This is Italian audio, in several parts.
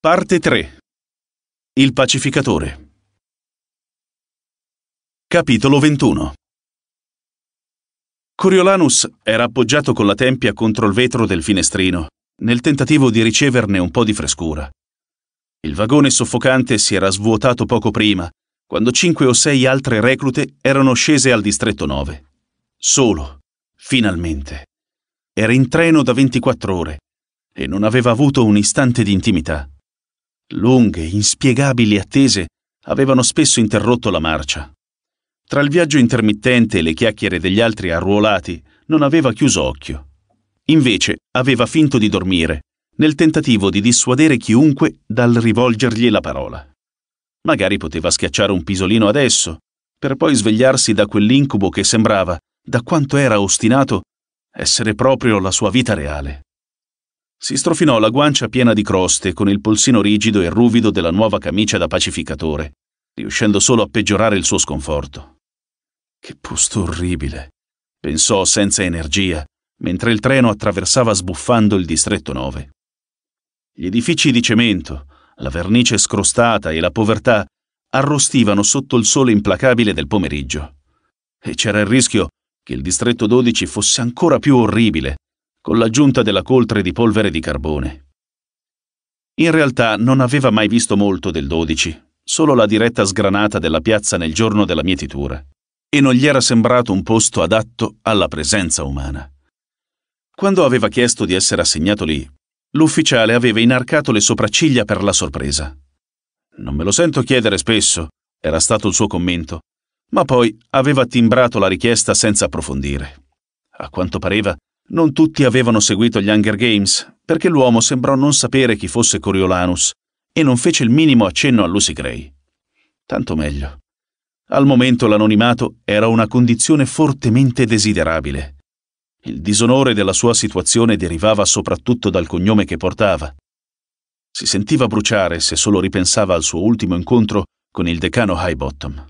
Parte 3 Il pacificatore Capitolo 21 Coriolanus era appoggiato con la tempia contro il vetro del finestrino, nel tentativo di riceverne un po' di frescura. Il vagone soffocante si era svuotato poco prima, quando cinque o sei altre reclute erano scese al distretto 9. Solo, finalmente. Era in treno da 24 ore e non aveva avuto un istante di intimità. Lunghe, inspiegabili attese avevano spesso interrotto la marcia. Tra il viaggio intermittente e le chiacchiere degli altri arruolati, non aveva chiuso occhio. Invece aveva finto di dormire, nel tentativo di dissuadere chiunque dal rivolgergli la parola. Magari poteva schiacciare un pisolino adesso, per poi svegliarsi da quell'incubo che sembrava, da quanto era ostinato, essere proprio la sua vita reale. Si strofinò la guancia piena di croste con il polsino rigido e ruvido della nuova camicia da pacificatore, riuscendo solo a peggiorare il suo sconforto. Che posto orribile, pensò senza energia, mentre il treno attraversava sbuffando il distretto 9. Gli edifici di cemento, la vernice scrostata e la povertà arrostivano sotto il sole implacabile del pomeriggio. E c'era il rischio che il distretto 12 fosse ancora più orribile, con l'aggiunta della coltre di polvere di carbone. In realtà non aveva mai visto molto del 12, solo la diretta sgranata della piazza nel giorno della mietitura, e non gli era sembrato un posto adatto alla presenza umana. Quando aveva chiesto di essere assegnato lì, l'ufficiale aveva inarcato le sopracciglia per la sorpresa. Non me lo sento chiedere spesso, era stato il suo commento, ma poi aveva timbrato la richiesta senza approfondire. A quanto pareva, non tutti avevano seguito gli Hunger Games, perché l'uomo sembrò non sapere chi fosse Coriolanus e non fece il minimo accenno a Lucy Gray. Tanto meglio. Al momento l'anonimato era una condizione fortemente desiderabile. Il disonore della sua situazione derivava soprattutto dal cognome che portava. Si sentiva bruciare se solo ripensava al suo ultimo incontro con il decano Highbottom.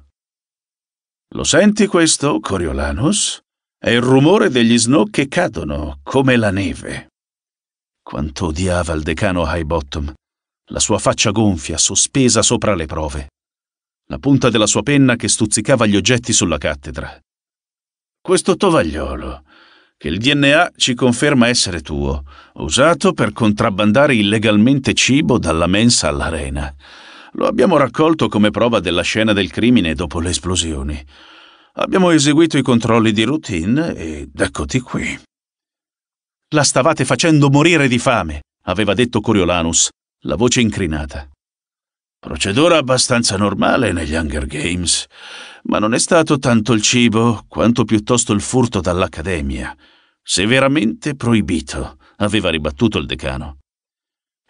Lo senti questo, Coriolanus? e il rumore degli snow che cadono come la neve. Quanto odiava il decano Highbottom, la sua faccia gonfia, sospesa sopra le prove, la punta della sua penna che stuzzicava gli oggetti sulla cattedra. Questo tovagliolo, che il DNA ci conferma essere tuo, usato per contrabbandare illegalmente cibo dalla mensa all'arena. Lo abbiamo raccolto come prova della scena del crimine dopo le esplosioni. Abbiamo eseguito i controlli di routine ed eccoti qui. La stavate facendo morire di fame, aveva detto Coriolanus, la voce incrinata. Procedura abbastanza normale negli Hunger Games, ma non è stato tanto il cibo quanto piuttosto il furto dall'Accademia. Severamente proibito, aveva ribattuto il decano.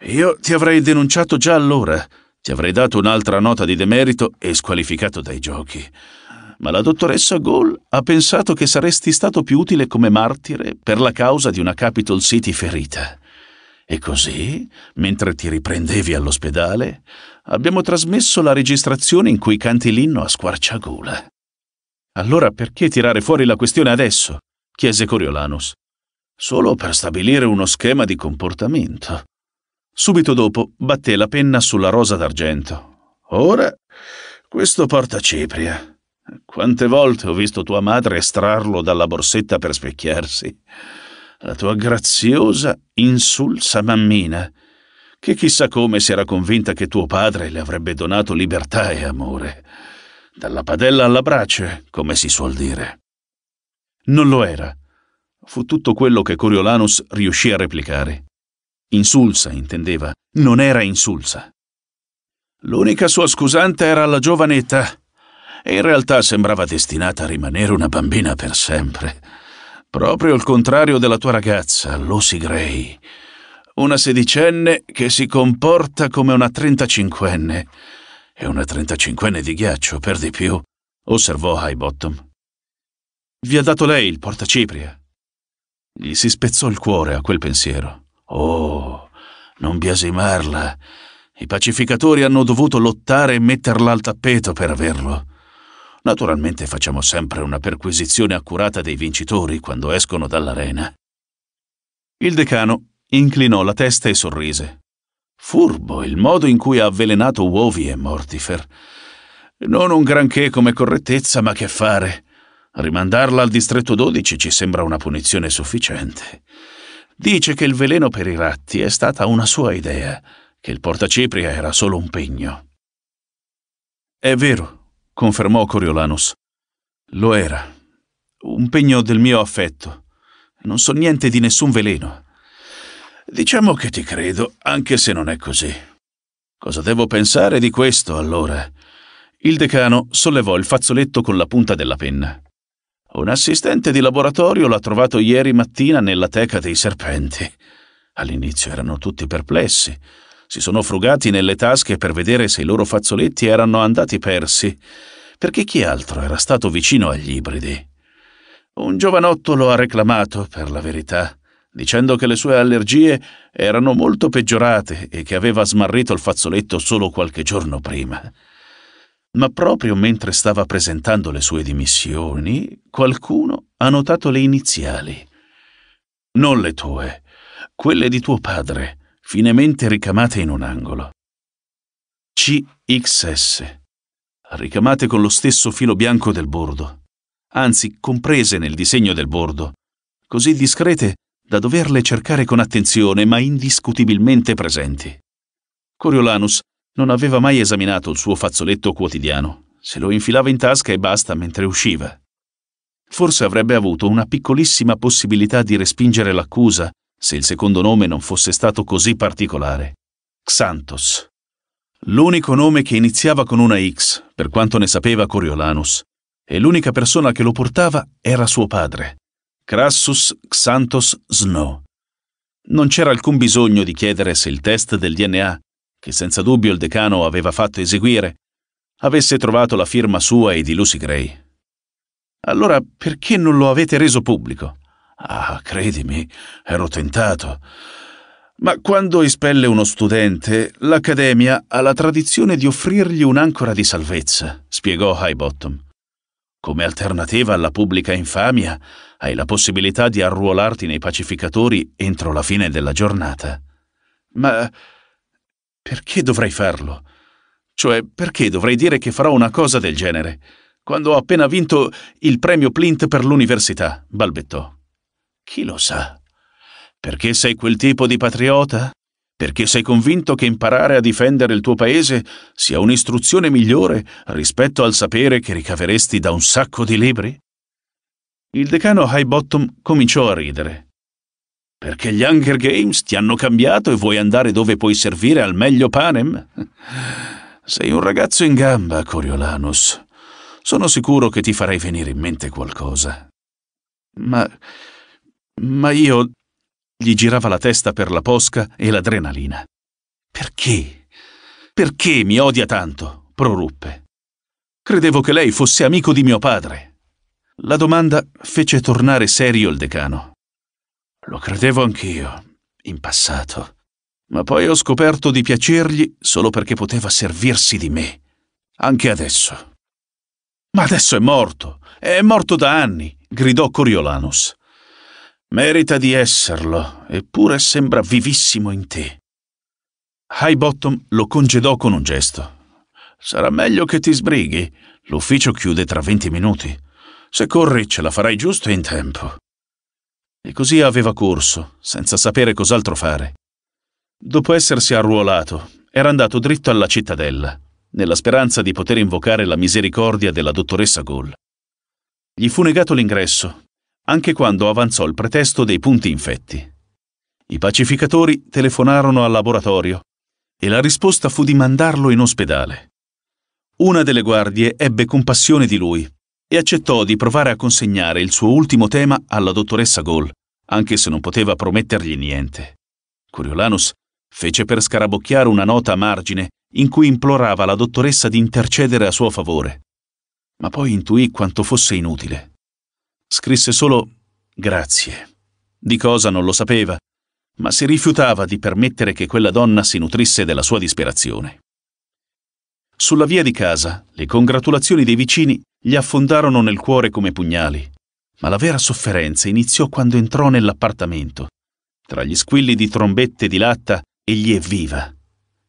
Io ti avrei denunciato già allora, ti avrei dato un'altra nota di demerito e squalificato dai giochi ma la dottoressa Gall ha pensato che saresti stato più utile come martire per la causa di una Capital City ferita. E così, mentre ti riprendevi all'ospedale, abbiamo trasmesso la registrazione in cui canti l'inno a squarciagola. Allora perché tirare fuori la questione adesso? chiese Coriolanus. Solo per stabilire uno schema di comportamento. Subito dopo batté la penna sulla rosa d'argento. Ora, questo porta Cipria. Quante volte ho visto tua madre estrarlo dalla borsetta per specchiarsi. La tua graziosa, insulsa mammina, che chissà come si era convinta che tuo padre le avrebbe donato libertà e amore. Dalla padella alla brace, come si suol dire. Non lo era. Fu tutto quello che Coriolanus riuscì a replicare. Insulsa, intendeva, non era insulsa. L'unica sua scusante era la giovanetta, e in realtà sembrava destinata a rimanere una bambina per sempre. Proprio il contrario della tua ragazza, Lucy Gray. Una sedicenne che si comporta come una trentacinquenne. E una trentacinquenne di ghiaccio, per di più, osservò Highbottom. Vi ha dato lei il portacipria? Gli si spezzò il cuore a quel pensiero. Oh, non biasimarla. I pacificatori hanno dovuto lottare e metterla al tappeto per averlo. Naturalmente facciamo sempre una perquisizione accurata dei vincitori quando escono dall'arena. Il decano inclinò la testa e sorrise. Furbo il modo in cui ha avvelenato Uovi e Mortifer. Non un granché come correttezza, ma che fare. Rimandarla al distretto 12 ci sembra una punizione sufficiente. Dice che il veleno per i ratti è stata una sua idea, che il portacipria era solo un pegno. È vero, confermò Coriolanus. Lo era. Un pegno del mio affetto. Non so niente di nessun veleno. Diciamo che ti credo, anche se non è così. Cosa devo pensare di questo, allora? Il decano sollevò il fazzoletto con la punta della penna. Un assistente di laboratorio l'ha trovato ieri mattina nella teca dei serpenti. All'inizio erano tutti perplessi si sono frugati nelle tasche per vedere se i loro fazzoletti erano andati persi, perché chi altro era stato vicino agli ibridi. Un giovanotto lo ha reclamato, per la verità, dicendo che le sue allergie erano molto peggiorate e che aveva smarrito il fazzoletto solo qualche giorno prima. Ma proprio mentre stava presentando le sue dimissioni, qualcuno ha notato le iniziali. Non le tue, quelle di tuo padre, finemente ricamate in un angolo. CXS, ricamate con lo stesso filo bianco del bordo, anzi comprese nel disegno del bordo, così discrete da doverle cercare con attenzione ma indiscutibilmente presenti. Coriolanus non aveva mai esaminato il suo fazzoletto quotidiano, se lo infilava in tasca e basta mentre usciva. Forse avrebbe avuto una piccolissima possibilità di respingere l'accusa se il secondo nome non fosse stato così particolare. Xantos. L'unico nome che iniziava con una X, per quanto ne sapeva Coriolanus, e l'unica persona che lo portava era suo padre, Crassus Xantos Snow. Non c'era alcun bisogno di chiedere se il test del DNA, che senza dubbio il decano aveva fatto eseguire, avesse trovato la firma sua e di Lucy Gray. Allora perché non lo avete reso pubblico? Ah, credimi, ero tentato. Ma quando espelle uno studente, l'Accademia ha la tradizione di offrirgli un'ancora di salvezza, spiegò Highbottom. Come alternativa alla pubblica infamia, hai la possibilità di arruolarti nei pacificatori entro la fine della giornata. Ma perché dovrei farlo? Cioè, perché dovrei dire che farò una cosa del genere? Quando ho appena vinto il premio Plint per l'università, balbettò. Chi lo sa? Perché sei quel tipo di patriota? Perché sei convinto che imparare a difendere il tuo paese sia un'istruzione migliore rispetto al sapere che ricaveresti da un sacco di libri? Il decano Highbottom cominciò a ridere. Perché gli Hunger Games ti hanno cambiato e vuoi andare dove puoi servire al meglio panem? Sei un ragazzo in gamba, Coriolanus. Sono sicuro che ti farei venire in mente qualcosa. Ma ma io gli girava la testa per la posca e l'adrenalina. Perché? Perché mi odia tanto? proruppe. Credevo che lei fosse amico di mio padre. La domanda fece tornare serio il decano. Lo credevo anch'io, in passato, ma poi ho scoperto di piacergli solo perché poteva servirsi di me, anche adesso. Ma adesso è morto, è morto da anni, gridò Coriolanus. Merita di esserlo, eppure sembra vivissimo in te. Highbottom lo congedò con un gesto. Sarà meglio che ti sbrighi. L'ufficio chiude tra venti minuti. Se corri ce la farai giusto in tempo. E così aveva corso, senza sapere cos'altro fare. Dopo essersi arruolato, era andato dritto alla cittadella, nella speranza di poter invocare la misericordia della dottoressa Gall. Gli fu negato l'ingresso, anche quando avanzò il pretesto dei punti infetti. I pacificatori telefonarono al laboratorio e la risposta fu di mandarlo in ospedale. Una delle guardie ebbe compassione di lui e accettò di provare a consegnare il suo ultimo tema alla dottoressa Gol, anche se non poteva promettergli niente. Coriolanus fece per scarabocchiare una nota a margine in cui implorava la dottoressa di intercedere a suo favore, ma poi intuì quanto fosse inutile. Scrisse solo grazie. Di cosa non lo sapeva, ma si rifiutava di permettere che quella donna si nutrisse della sua disperazione. Sulla via di casa, le congratulazioni dei vicini gli affondarono nel cuore come pugnali, ma la vera sofferenza iniziò quando entrò nell'appartamento. Tra gli squilli di trombette di latta, e gli evviva.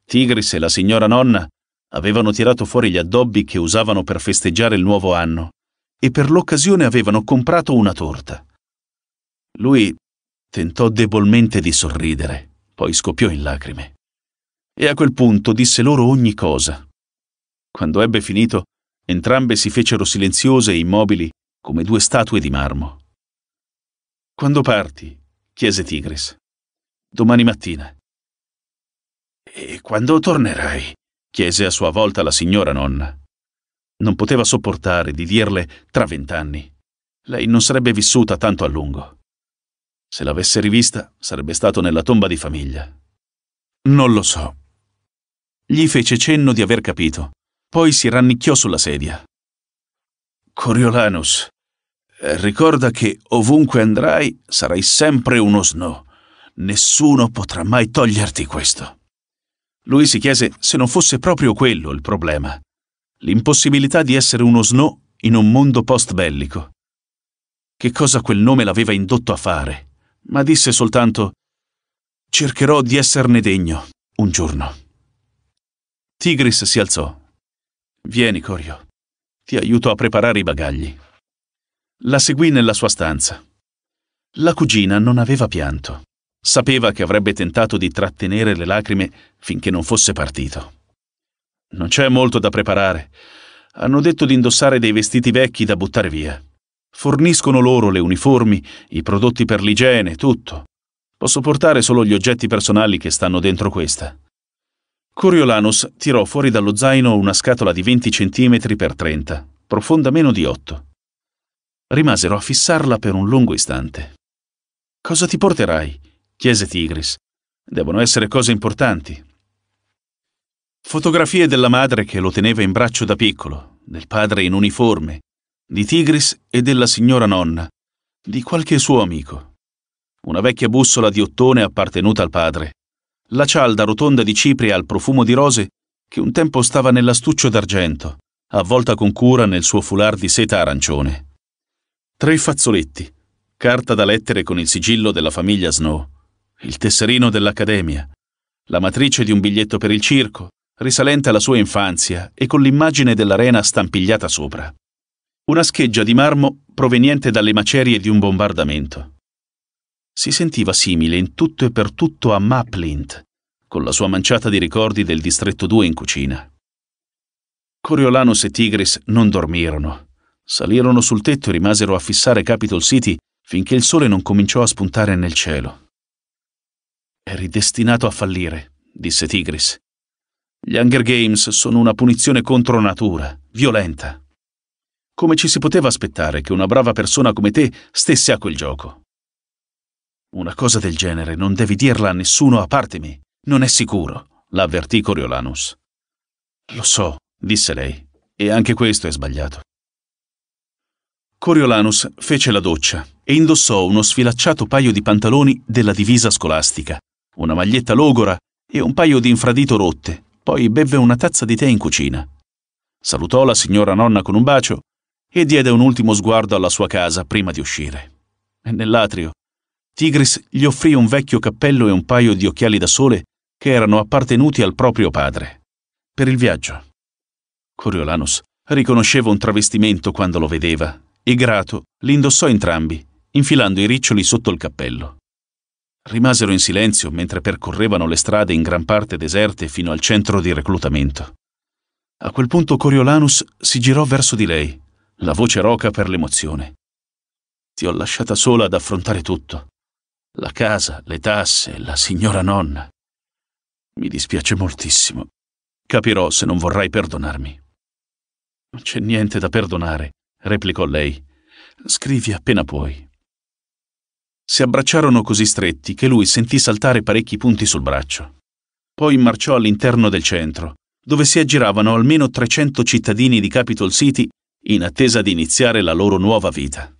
Tigris e la signora nonna avevano tirato fuori gli addobbi che usavano per festeggiare il nuovo anno e per l'occasione avevano comprato una torta. Lui tentò debolmente di sorridere, poi scoppiò in lacrime. E a quel punto disse loro ogni cosa. Quando ebbe finito, entrambe si fecero silenziose e immobili come due statue di marmo. Quando parti? chiese Tigris. Domani mattina. E quando tornerai? chiese a sua volta la signora nonna. Non poteva sopportare di dirle tra vent'anni. Lei non sarebbe vissuta tanto a lungo. Se l'avesse rivista, sarebbe stato nella tomba di famiglia. Non lo so. Gli fece cenno di aver capito. Poi si rannicchiò sulla sedia. Coriolanus, ricorda che ovunque andrai sarai sempre uno snow. Nessuno potrà mai toglierti questo. Lui si chiese se non fosse proprio quello il problema l'impossibilità di essere uno Snow in un mondo post-bellico. Che cosa quel nome l'aveva indotto a fare, ma disse soltanto Cercherò di esserne degno un giorno. Tigris si alzò. Vieni, Corio. Ti aiuto a preparare i bagagli. La seguì nella sua stanza. La cugina non aveva pianto. Sapeva che avrebbe tentato di trattenere le lacrime finché non fosse partito. Non c'è molto da preparare. Hanno detto di indossare dei vestiti vecchi da buttare via. Forniscono loro le uniformi, i prodotti per l'igiene, tutto. Posso portare solo gli oggetti personali che stanno dentro questa. Coriolanus tirò fuori dallo zaino una scatola di 20 cm per 30, profonda meno di 8. Rimasero a fissarla per un lungo istante. Cosa ti porterai? chiese Tigris. Devono essere cose importanti, Fotografie della madre che lo teneva in braccio da piccolo, del padre in uniforme, di Tigris e della signora nonna, di qualche suo amico. Una vecchia bussola di ottone appartenuta al padre, la cialda rotonda di cipria al profumo di rose che un tempo stava nell'astuccio d'argento, avvolta con cura nel suo foulard di seta arancione. Tre fazzoletti, carta da lettere con il sigillo della famiglia Snow, il tesserino dell'Accademia, la matrice di un biglietto per il circo, risalente alla sua infanzia e con l'immagine dell'arena stampigliata sopra. Una scheggia di marmo proveniente dalle macerie di un bombardamento. Si sentiva simile in tutto e per tutto a Maplint, con la sua manciata di ricordi del distretto 2 in cucina. Coriolanus e Tigris non dormirono. Salirono sul tetto e rimasero a fissare Capitol City finché il sole non cominciò a spuntare nel cielo. Eri destinato a fallire, disse Tigris. Gli Hunger Games sono una punizione contro natura, violenta. Come ci si poteva aspettare che una brava persona come te stesse a quel gioco? Una cosa del genere non devi dirla a nessuno a parte me. Non è sicuro, l'avvertì Coriolanus. Lo so, disse lei, e anche questo è sbagliato. Coriolanus fece la doccia e indossò uno sfilacciato paio di pantaloni della divisa scolastica, una maglietta logora e un paio di infradito rotte, poi bevve una tazza di tè in cucina. Salutò la signora nonna con un bacio e diede un ultimo sguardo alla sua casa prima di uscire. nell'atrio, Tigris gli offrì un vecchio cappello e un paio di occhiali da sole che erano appartenuti al proprio padre. Per il viaggio. Coriolanus riconosceva un travestimento quando lo vedeva e grato li indossò entrambi, infilando i riccioli sotto il cappello. Rimasero in silenzio mentre percorrevano le strade in gran parte deserte fino al centro di reclutamento. A quel punto Coriolanus si girò verso di lei, la voce roca per l'emozione. Ti ho lasciata sola ad affrontare tutto. La casa, le tasse, la signora nonna. Mi dispiace moltissimo. Capirò se non vorrai perdonarmi. Non c'è niente da perdonare, replicò lei. Scrivi appena puoi. Si abbracciarono così stretti che lui sentì saltare parecchi punti sul braccio. Poi marciò all'interno del centro, dove si aggiravano almeno 300 cittadini di Capitol City in attesa di iniziare la loro nuova vita.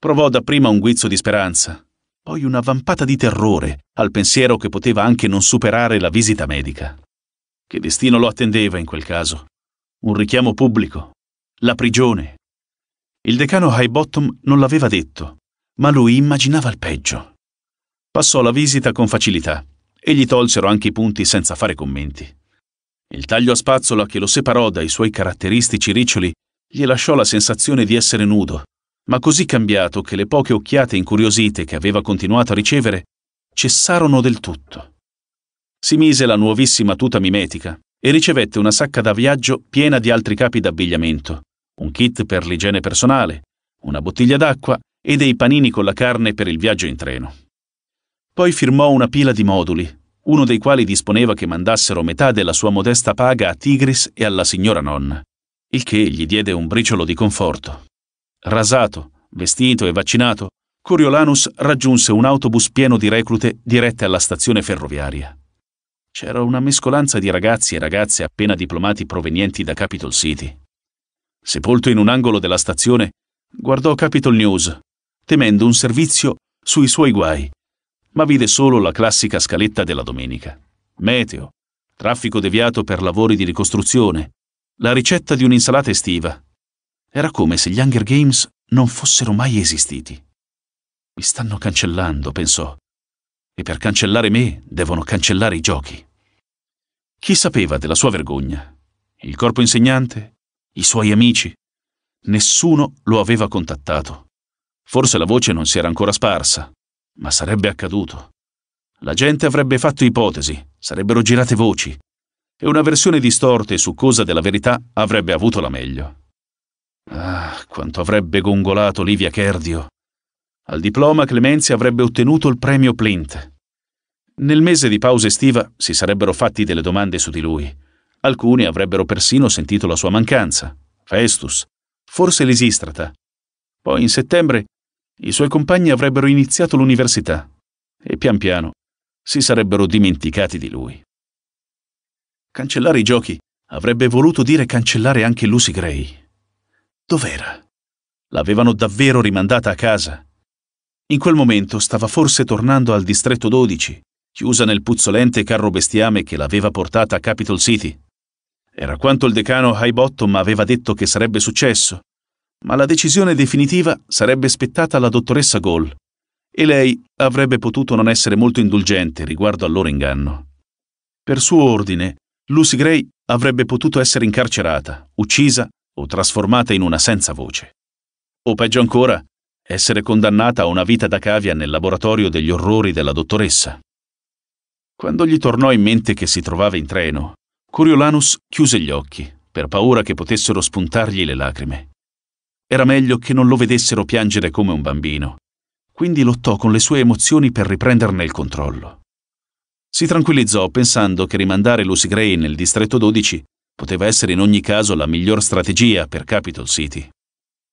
Provò dapprima un guizzo di speranza, poi una vampata di terrore al pensiero che poteva anche non superare la visita medica. Che destino lo attendeva in quel caso? Un richiamo pubblico? La prigione? Il decano Highbottom non l'aveva detto, ma lui immaginava il peggio. Passò la visita con facilità e gli tolsero anche i punti senza fare commenti. Il taglio a spazzola che lo separò dai suoi caratteristici riccioli gli lasciò la sensazione di essere nudo, ma così cambiato che le poche occhiate incuriosite che aveva continuato a ricevere cessarono del tutto. Si mise la nuovissima tuta mimetica e ricevette una sacca da viaggio piena di altri capi d'abbigliamento, un kit per l'igiene personale, una bottiglia d'acqua e dei panini con la carne per il viaggio in treno. Poi firmò una pila di moduli, uno dei quali disponeva che mandassero metà della sua modesta paga a Tigris e alla signora nonna, il che gli diede un briciolo di conforto. Rasato, vestito e vaccinato, Coriolanus raggiunse un autobus pieno di reclute dirette alla stazione ferroviaria. C'era una mescolanza di ragazzi e ragazze appena diplomati provenienti da Capitol City. Sepolto in un angolo della stazione, guardò Capitol News, temendo un servizio sui suoi guai, ma vide solo la classica scaletta della domenica. Meteo, traffico deviato per lavori di ricostruzione, la ricetta di un'insalata estiva. Era come se gli Hunger Games non fossero mai esistiti. Mi stanno cancellando, pensò. E per cancellare me devono cancellare i giochi. Chi sapeva della sua vergogna? Il corpo insegnante? I suoi amici? Nessuno lo aveva contattato. Forse la voce non si era ancora sparsa, ma sarebbe accaduto. La gente avrebbe fatto ipotesi, sarebbero girate voci, e una versione distorta e succosa della verità avrebbe avuto la meglio. Ah, quanto avrebbe gongolato Livia Cherdio! Al diploma Clemenzi avrebbe ottenuto il premio Plint. Nel mese di pausa estiva si sarebbero fatti delle domande su di lui. Alcuni avrebbero persino sentito la sua mancanza. Festus, forse Lisistrata. Poi in settembre i suoi compagni avrebbero iniziato l'università e pian piano si sarebbero dimenticati di lui. Cancellare i giochi avrebbe voluto dire cancellare anche Lucy Gray. Dov'era? L'avevano davvero rimandata a casa. In quel momento stava forse tornando al distretto 12, chiusa nel puzzolente carro bestiame che l'aveva portata a Capital City. Era quanto il decano Highbottom aveva detto che sarebbe successo, ma la decisione definitiva sarebbe spettata alla dottoressa Gall e lei avrebbe potuto non essere molto indulgente riguardo al loro inganno. Per suo ordine, Lucy Gray avrebbe potuto essere incarcerata, uccisa o trasformata in una senza voce. O peggio ancora, essere condannata a una vita da cavia nel laboratorio degli orrori della dottoressa. Quando gli tornò in mente che si trovava in treno, Coriolanus chiuse gli occhi, per paura che potessero spuntargli le lacrime. Era meglio che non lo vedessero piangere come un bambino. Quindi lottò con le sue emozioni per riprenderne il controllo. Si tranquillizzò pensando che rimandare Lucy Gray nel distretto 12 poteva essere in ogni caso la miglior strategia per Capital City.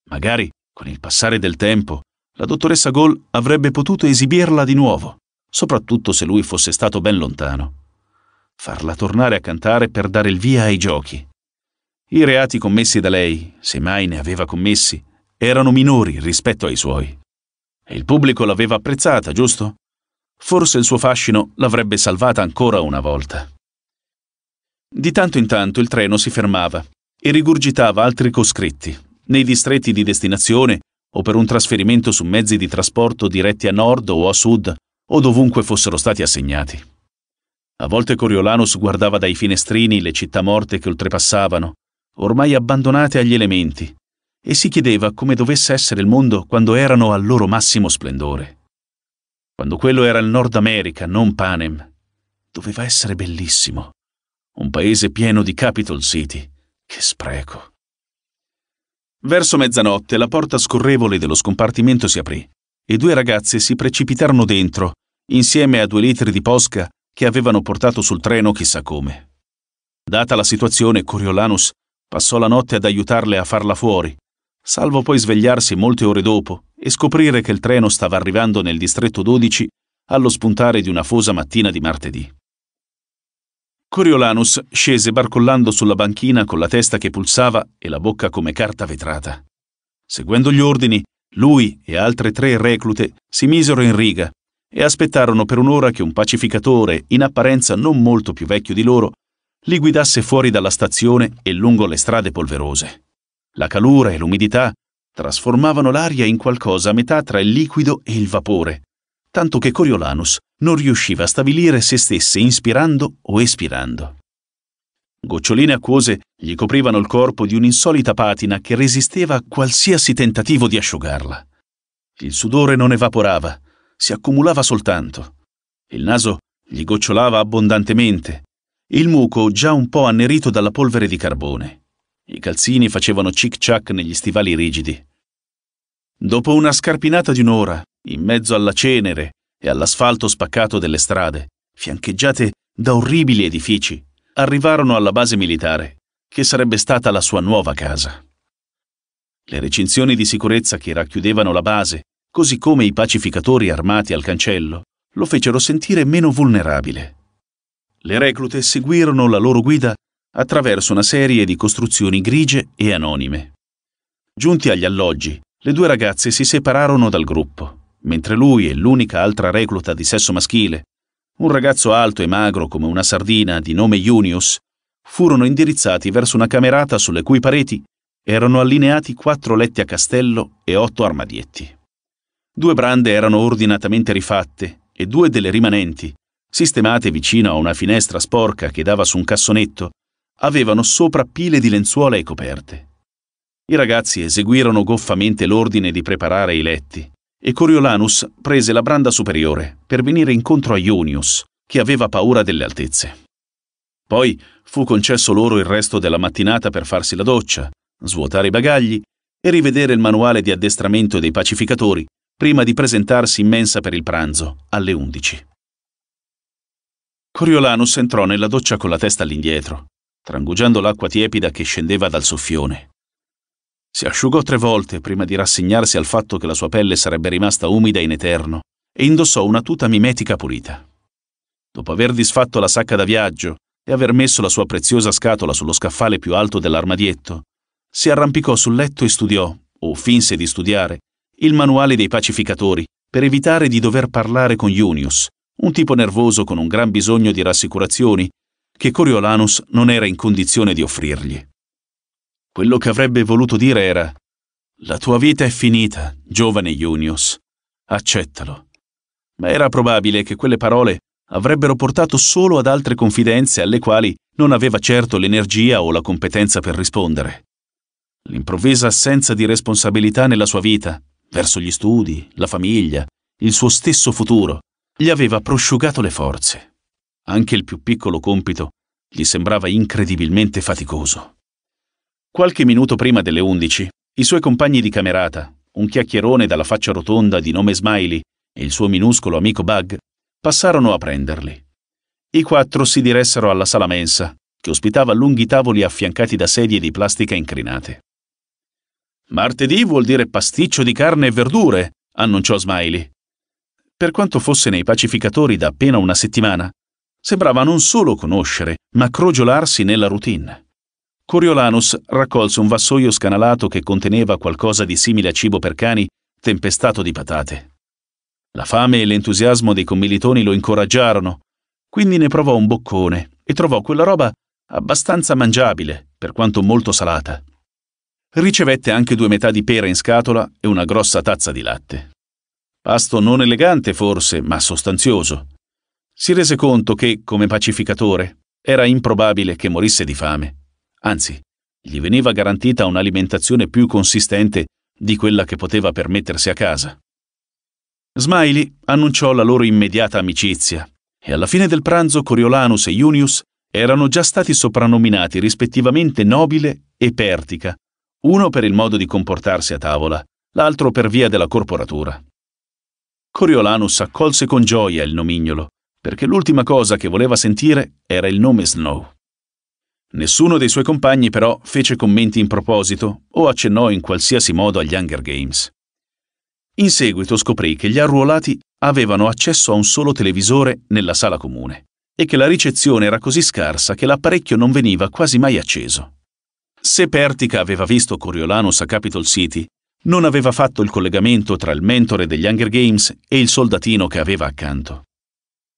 Magari, con il passare del tempo, la dottoressa Gall avrebbe potuto esibirla di nuovo, soprattutto se lui fosse stato ben lontano. Farla tornare a cantare per dare il via ai giochi. I reati commessi da lei, se mai ne aveva commessi, erano minori rispetto ai suoi. E il pubblico l'aveva apprezzata, giusto? Forse il suo fascino l'avrebbe salvata ancora una volta. Di tanto in tanto il treno si fermava e rigurgitava altri coscritti, nei distretti di destinazione o per un trasferimento su mezzi di trasporto diretti a nord o a sud o dovunque fossero stati assegnati. A volte Coriolanus guardava dai finestrini le città morte che oltrepassavano ormai abbandonate agli elementi, e si chiedeva come dovesse essere il mondo quando erano al loro massimo splendore. Quando quello era il Nord America, non Panem, doveva essere bellissimo. Un paese pieno di Capitol City. Che spreco. Verso mezzanotte la porta scorrevole dello scompartimento si aprì e due ragazze si precipitarono dentro, insieme a due litri di posca che avevano portato sul treno chissà come. Data la situazione, Coriolanus Passò la notte ad aiutarle a farla fuori, salvo poi svegliarsi molte ore dopo e scoprire che il treno stava arrivando nel distretto 12 allo spuntare di una fosa mattina di martedì. Coriolanus scese barcollando sulla banchina con la testa che pulsava e la bocca come carta vetrata. Seguendo gli ordini, lui e altre tre reclute si misero in riga e aspettarono per un'ora che un pacificatore, in apparenza non molto più vecchio di loro, li guidasse fuori dalla stazione e lungo le strade polverose. La calura e l'umidità trasformavano l'aria in qualcosa a metà tra il liquido e il vapore, tanto che Coriolanus non riusciva a stabilire se stesse inspirando o espirando. Goccioline acquose gli coprivano il corpo di un'insolita patina che resisteva a qualsiasi tentativo di asciugarla. Il sudore non evaporava, si accumulava soltanto. Il naso gli gocciolava abbondantemente il muco già un po' annerito dalla polvere di carbone. I calzini facevano cic-ciac negli stivali rigidi. Dopo una scarpinata di un'ora, in mezzo alla cenere e all'asfalto spaccato delle strade, fiancheggiate da orribili edifici, arrivarono alla base militare, che sarebbe stata la sua nuova casa. Le recinzioni di sicurezza che racchiudevano la base, così come i pacificatori armati al cancello, lo fecero sentire meno vulnerabile. Le reclute seguirono la loro guida attraverso una serie di costruzioni grigie e anonime. Giunti agli alloggi, le due ragazze si separarono dal gruppo, mentre lui e l'unica altra recluta di sesso maschile, un ragazzo alto e magro come una sardina di nome Junius, furono indirizzati verso una camerata sulle cui pareti erano allineati quattro letti a castello e otto armadietti. Due brande erano ordinatamente rifatte e due delle rimanenti sistemate vicino a una finestra sporca che dava su un cassonetto, avevano sopra pile di lenzuola e coperte. I ragazzi eseguirono goffamente l'ordine di preparare i letti e Coriolanus prese la branda superiore per venire incontro a Junius, che aveva paura delle altezze. Poi fu concesso loro il resto della mattinata per farsi la doccia, svuotare i bagagli e rivedere il manuale di addestramento dei pacificatori prima di presentarsi in mensa per il pranzo alle 11. Coriolanus entrò nella doccia con la testa all'indietro, trangugiando l'acqua tiepida che scendeva dal soffione. Si asciugò tre volte prima di rassegnarsi al fatto che la sua pelle sarebbe rimasta umida in eterno e indossò una tuta mimetica pulita. Dopo aver disfatto la sacca da viaggio e aver messo la sua preziosa scatola sullo scaffale più alto dell'armadietto, si arrampicò sul letto e studiò, o finse di studiare, il manuale dei pacificatori per evitare di dover parlare con Junius, un tipo nervoso con un gran bisogno di rassicurazioni che Coriolanus non era in condizione di offrirgli. Quello che avrebbe voluto dire era La tua vita è finita, giovane Junius. Accettalo. Ma era probabile che quelle parole avrebbero portato solo ad altre confidenze alle quali non aveva certo l'energia o la competenza per rispondere. L'improvvisa assenza di responsabilità nella sua vita, verso gli studi, la famiglia, il suo stesso futuro, gli aveva prosciugato le forze. Anche il più piccolo compito gli sembrava incredibilmente faticoso. Qualche minuto prima delle undici, i suoi compagni di camerata, un chiacchierone dalla faccia rotonda di nome Smiley e il suo minuscolo amico Bug, passarono a prenderli. I quattro si diressero alla sala mensa, che ospitava lunghi tavoli affiancati da sedie di plastica incrinate. Martedì vuol dire pasticcio di carne e verdure, annunciò Smiley per quanto fosse nei pacificatori da appena una settimana, sembrava non solo conoscere, ma crogiolarsi nella routine. Coriolanus raccolse un vassoio scanalato che conteneva qualcosa di simile a cibo per cani, tempestato di patate. La fame e l'entusiasmo dei commilitoni lo incoraggiarono, quindi ne provò un boccone e trovò quella roba abbastanza mangiabile, per quanto molto salata. Ricevette anche due metà di pera in scatola e una grossa tazza di latte pasto non elegante forse, ma sostanzioso. Si rese conto che, come pacificatore, era improbabile che morisse di fame. Anzi, gli veniva garantita un'alimentazione più consistente di quella che poteva permettersi a casa. Smiley annunciò la loro immediata amicizia e alla fine del pranzo Coriolanus e Junius erano già stati soprannominati rispettivamente Nobile e Pertica, uno per il modo di comportarsi a tavola, l'altro per via della corporatura. Coriolanus accolse con gioia il nomignolo, perché l'ultima cosa che voleva sentire era il nome Snow. Nessuno dei suoi compagni però fece commenti in proposito o accennò in qualsiasi modo agli Hunger Games. In seguito scoprì che gli arruolati avevano accesso a un solo televisore nella sala comune e che la ricezione era così scarsa che l'apparecchio non veniva quasi mai acceso. Se Pertica aveva visto Coriolanus a Capitol City, non aveva fatto il collegamento tra il mentore degli Hunger Games e il soldatino che aveva accanto.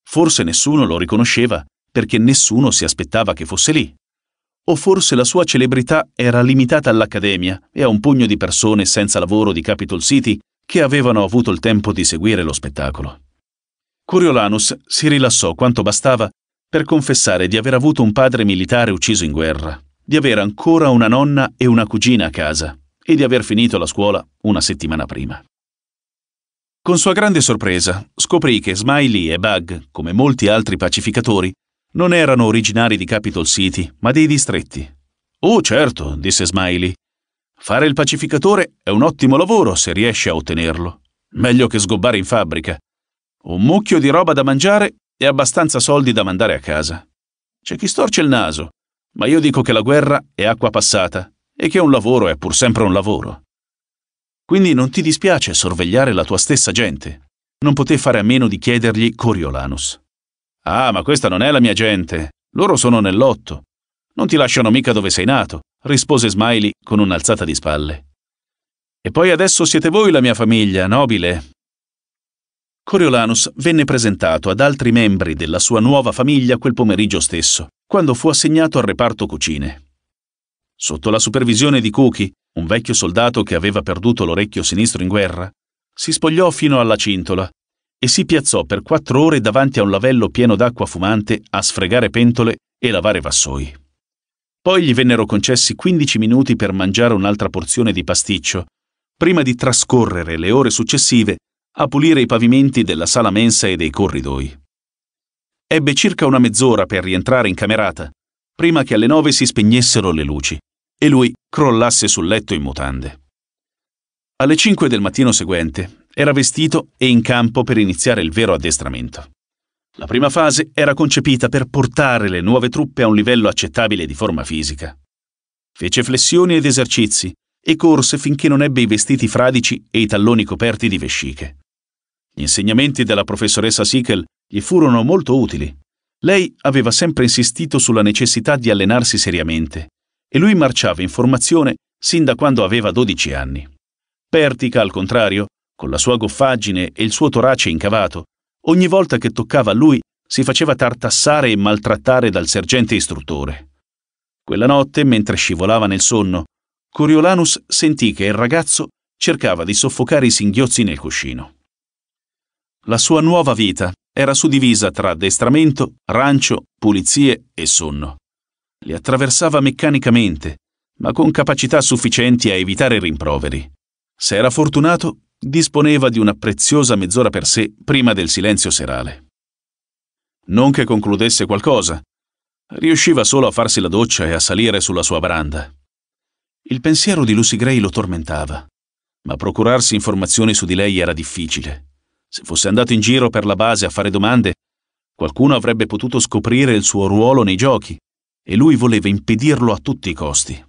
Forse nessuno lo riconosceva perché nessuno si aspettava che fosse lì. O forse la sua celebrità era limitata all'Accademia e a un pugno di persone senza lavoro di Capitol City che avevano avuto il tempo di seguire lo spettacolo. Coriolanus si rilassò quanto bastava per confessare di aver avuto un padre militare ucciso in guerra, di avere ancora una nonna e una cugina a casa, e di aver finito la scuola una settimana prima. Con sua grande sorpresa scoprì che Smiley e Bug, come molti altri pacificatori, non erano originari di Capitol City, ma dei distretti. Oh certo, disse Smiley, fare il pacificatore è un ottimo lavoro se riesce a ottenerlo. Meglio che sgobbare in fabbrica. Un mucchio di roba da mangiare e abbastanza soldi da mandare a casa. C'è chi storce il naso, ma io dico che la guerra è acqua passata e che un lavoro è pur sempre un lavoro. Quindi non ti dispiace sorvegliare la tua stessa gente? Non poté fare a meno di chiedergli Coriolanus. Ah, ma questa non è la mia gente. Loro sono nell'otto. Non ti lasciano mica dove sei nato, rispose Smiley con un'alzata di spalle. E poi adesso siete voi la mia famiglia, nobile. Coriolanus venne presentato ad altri membri della sua nuova famiglia quel pomeriggio stesso, quando fu assegnato al reparto cucine. Sotto la supervisione di Cookie, un vecchio soldato che aveva perduto l'orecchio sinistro in guerra, si spogliò fino alla cintola e si piazzò per quattro ore davanti a un lavello pieno d'acqua fumante a sfregare pentole e lavare vassoi. Poi gli vennero concessi 15 minuti per mangiare un'altra porzione di pasticcio, prima di trascorrere le ore successive a pulire i pavimenti della sala mensa e dei corridoi. Ebbe circa una mezz'ora per rientrare in camerata, prima che alle nove si spegnessero le luci e lui crollasse sul letto in mutande. Alle 5 del mattino seguente era vestito e in campo per iniziare il vero addestramento. La prima fase era concepita per portare le nuove truppe a un livello accettabile di forma fisica. Fece flessioni ed esercizi e corse finché non ebbe i vestiti fradici e i talloni coperti di vesciche. Gli insegnamenti della professoressa Sichel gli furono molto utili. Lei aveva sempre insistito sulla necessità di allenarsi seriamente e lui marciava in formazione sin da quando aveva 12 anni. Pertica, al contrario, con la sua goffaggine e il suo torace incavato, ogni volta che toccava a lui si faceva tartassare e maltrattare dal sergente istruttore. Quella notte, mentre scivolava nel sonno, Coriolanus sentì che il ragazzo cercava di soffocare i singhiozzi nel cuscino. La sua nuova vita era suddivisa tra addestramento, rancio, pulizie e sonno. Li attraversava meccanicamente, ma con capacità sufficienti a evitare rimproveri. Se era fortunato, disponeva di una preziosa mezz'ora per sé prima del silenzio serale. Non che concludesse qualcosa. Riusciva solo a farsi la doccia e a salire sulla sua branda. Il pensiero di Lucy Gray lo tormentava, ma procurarsi informazioni su di lei era difficile. Se fosse andato in giro per la base a fare domande, qualcuno avrebbe potuto scoprire il suo ruolo nei giochi, e lui voleva impedirlo a tutti i costi.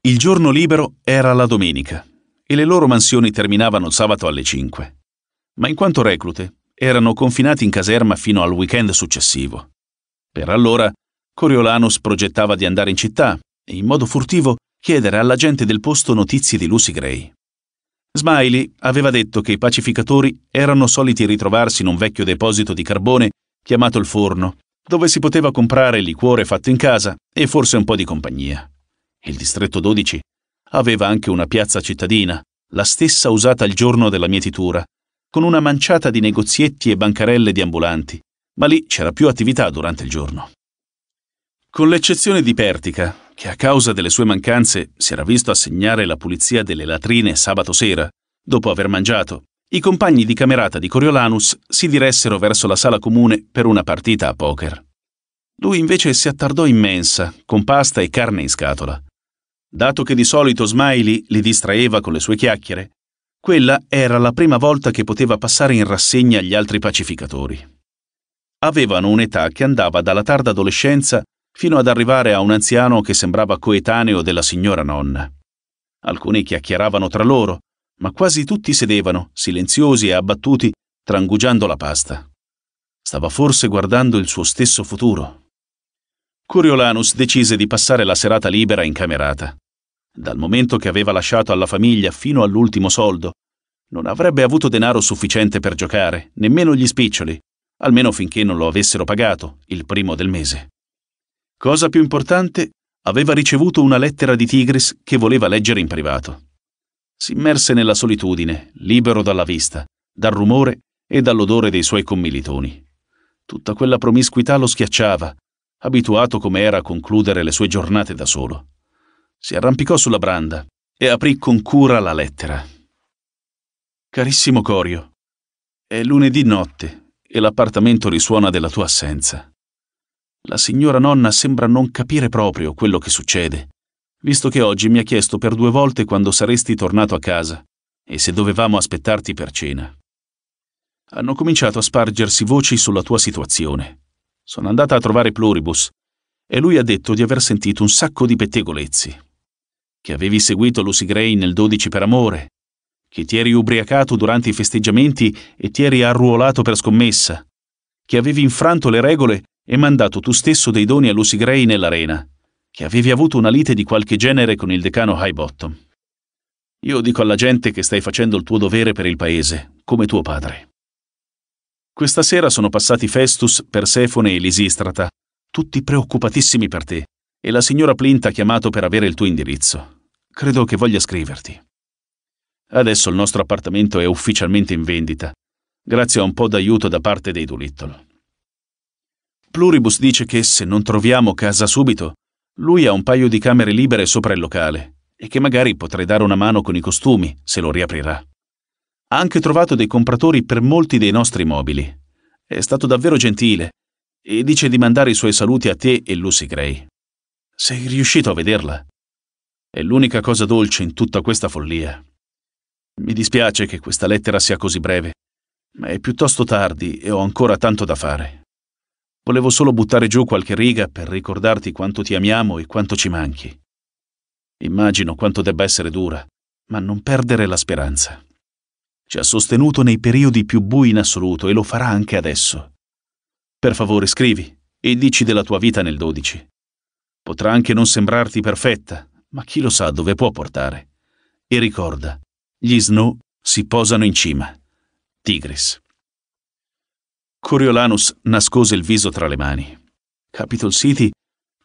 Il giorno libero era la domenica e le loro mansioni terminavano il sabato alle 5. Ma in quanto reclute erano confinati in caserma fino al weekend successivo. Per allora Coriolanus progettava di andare in città e in modo furtivo chiedere alla gente del posto notizie di Lucy Gray. Smiley aveva detto che i pacificatori erano soliti ritrovarsi in un vecchio deposito di carbone chiamato il forno dove si poteva comprare liquore fatto in casa e forse un po' di compagnia. Il distretto 12 aveva anche una piazza cittadina, la stessa usata il giorno della mietitura, con una manciata di negozietti e bancarelle di ambulanti, ma lì c'era più attività durante il giorno. Con l'eccezione di Pertica, che a causa delle sue mancanze si era visto assegnare la pulizia delle latrine sabato sera, dopo aver mangiato i compagni di camerata di Coriolanus si diressero verso la sala comune per una partita a poker. Lui invece si attardò in mensa, con pasta e carne in scatola. Dato che di solito Smiley li distraeva con le sue chiacchiere, quella era la prima volta che poteva passare in rassegna gli altri pacificatori. Avevano un'età che andava dalla tarda adolescenza fino ad arrivare a un anziano che sembrava coetaneo della signora nonna. Alcuni chiacchieravano tra loro, ma quasi tutti sedevano, silenziosi e abbattuti, trangugiando la pasta. Stava forse guardando il suo stesso futuro. Coriolanus decise di passare la serata libera in camerata. Dal momento che aveva lasciato alla famiglia fino all'ultimo soldo, non avrebbe avuto denaro sufficiente per giocare, nemmeno gli spiccioli, almeno finché non lo avessero pagato, il primo del mese. Cosa più importante, aveva ricevuto una lettera di Tigris che voleva leggere in privato si immerse nella solitudine, libero dalla vista, dal rumore e dall'odore dei suoi commilitoni. Tutta quella promiscuità lo schiacciava, abituato come era a concludere le sue giornate da solo. Si arrampicò sulla branda e aprì con cura la lettera. Carissimo Corio, è lunedì notte e l'appartamento risuona della tua assenza. La signora nonna sembra non capire proprio quello che succede visto che oggi mi ha chiesto per due volte quando saresti tornato a casa e se dovevamo aspettarti per cena. Hanno cominciato a spargersi voci sulla tua situazione. Sono andata a trovare Pluribus e lui ha detto di aver sentito un sacco di pettegolezzi. Che avevi seguito Lucy Gray nel 12 per amore, che ti eri ubriacato durante i festeggiamenti e ti eri arruolato per scommessa, che avevi infranto le regole e mandato tu stesso dei doni a Lucy Gray nell'arena che avevi avuto una lite di qualche genere con il decano Highbottom. Io dico alla gente che stai facendo il tuo dovere per il paese, come tuo padre. Questa sera sono passati Festus, Persefone e Lisistrata, tutti preoccupatissimi per te, e la signora Plint ha chiamato per avere il tuo indirizzo. Credo che voglia scriverti. Adesso il nostro appartamento è ufficialmente in vendita, grazie a un po' d'aiuto da parte dei Doolittle. Pluribus dice che se non troviamo casa subito, lui ha un paio di camere libere sopra il locale e che magari potrei dare una mano con i costumi se lo riaprirà. Ha anche trovato dei compratori per molti dei nostri mobili. È stato davvero gentile e dice di mandare i suoi saluti a te e Lucy Gray. Sei riuscito a vederla? È l'unica cosa dolce in tutta questa follia. Mi dispiace che questa lettera sia così breve, ma è piuttosto tardi e ho ancora tanto da fare. Volevo solo buttare giù qualche riga per ricordarti quanto ti amiamo e quanto ci manchi. Immagino quanto debba essere dura, ma non perdere la speranza. Ci ha sostenuto nei periodi più bui in assoluto e lo farà anche adesso. Per favore scrivi e dici della tua vita nel 12. Potrà anche non sembrarti perfetta, ma chi lo sa dove può portare. E ricorda, gli snow si posano in cima. Tigris. Coriolanus nascose il viso tra le mani. Capitol City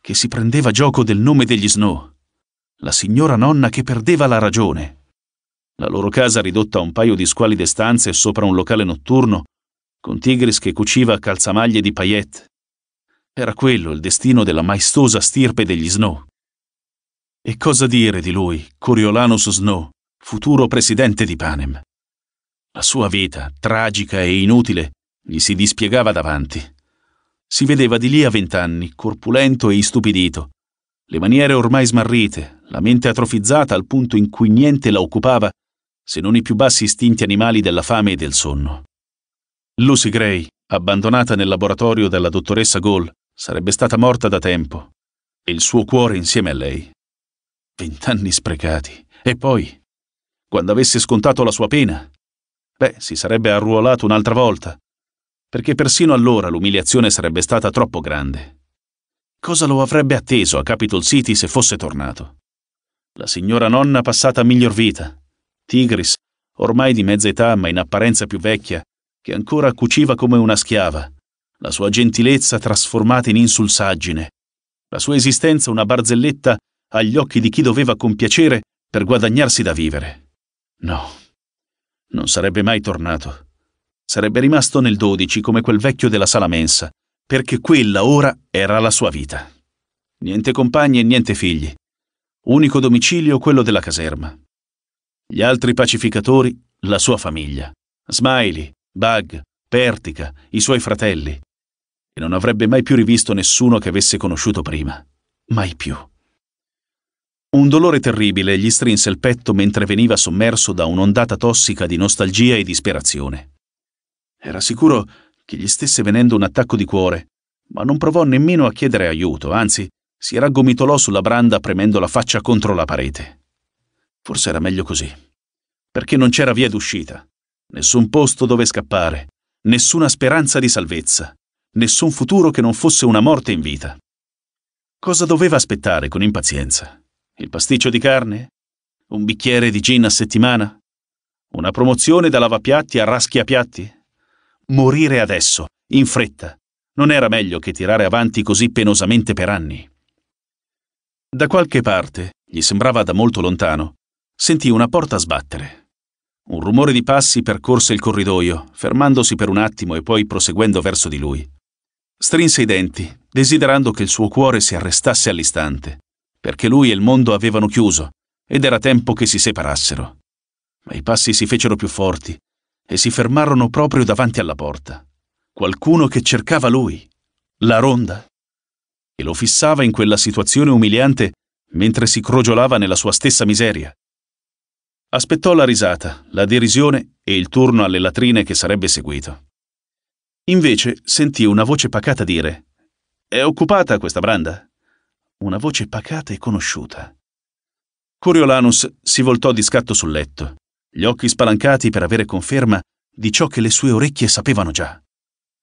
che si prendeva gioco del nome degli Snow. La signora nonna che perdeva la ragione. La loro casa ridotta a un paio di squalide stanze sopra un locale notturno, con Tigris che cuciva calzamaglie di paillette. Era quello il destino della maestosa stirpe degli Snow. E cosa dire di lui, Coriolanus Snow, futuro presidente di Panem? La sua vita, tragica e inutile, gli si dispiegava davanti. Si vedeva di lì a vent'anni, corpulento e istupidito, le maniere ormai smarrite, la mente atrofizzata al punto in cui niente la occupava se non i più bassi istinti animali della fame e del sonno. Lucy Gray, abbandonata nel laboratorio dalla dottoressa Gall, sarebbe stata morta da tempo, e il suo cuore insieme a lei. Vent'anni sprecati. E poi, quando avesse scontato la sua pena, beh, si sarebbe arruolato un'altra volta, perché persino allora l'umiliazione sarebbe stata troppo grande. Cosa lo avrebbe atteso a Capitol City se fosse tornato? La signora nonna passata a miglior vita, Tigris, ormai di mezza età ma in apparenza più vecchia, che ancora cuciva come una schiava, la sua gentilezza trasformata in insulsaggine, la sua esistenza una barzelletta agli occhi di chi doveva compiacere per guadagnarsi da vivere. No, non sarebbe mai tornato. Sarebbe rimasto nel 12 come quel vecchio della sala mensa, perché quella ora era la sua vita. Niente compagni e niente figli. Unico domicilio quello della caserma. Gli altri pacificatori, la sua famiglia. Smiley, Bug, Pertica, i suoi fratelli. E non avrebbe mai più rivisto nessuno che avesse conosciuto prima. Mai più. Un dolore terribile gli strinse il petto mentre veniva sommerso da un'ondata tossica di nostalgia e disperazione. Era sicuro che gli stesse venendo un attacco di cuore, ma non provò nemmeno a chiedere aiuto, anzi si raggomitolò sulla branda premendo la faccia contro la parete. Forse era meglio così, perché non c'era via d'uscita, nessun posto dove scappare, nessuna speranza di salvezza, nessun futuro che non fosse una morte in vita. Cosa doveva aspettare con impazienza? Il pasticcio di carne? Un bicchiere di gin a settimana? Una promozione da lavapiatti a raschiapiatti? Morire adesso, in fretta. Non era meglio che tirare avanti così penosamente per anni. Da qualche parte, gli sembrava da molto lontano, sentì una porta sbattere. Un rumore di passi percorse il corridoio, fermandosi per un attimo e poi proseguendo verso di lui. Strinse i denti, desiderando che il suo cuore si arrestasse all'istante, perché lui e il mondo avevano chiuso ed era tempo che si separassero. Ma i passi si fecero più forti e si fermarono proprio davanti alla porta. Qualcuno che cercava lui, la ronda, e lo fissava in quella situazione umiliante mentre si crogiolava nella sua stessa miseria. Aspettò la risata, la derisione e il turno alle latrine che sarebbe seguito. Invece sentì una voce pacata dire È occupata questa branda? Una voce pacata e conosciuta. Coriolanus si voltò di scatto sul letto gli occhi spalancati per avere conferma di ciò che le sue orecchie sapevano già.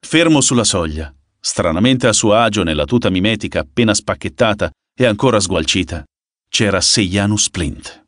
Fermo sulla soglia, stranamente a suo agio nella tuta mimetica appena spacchettata e ancora sgualcita, c'era Sejanus Plint.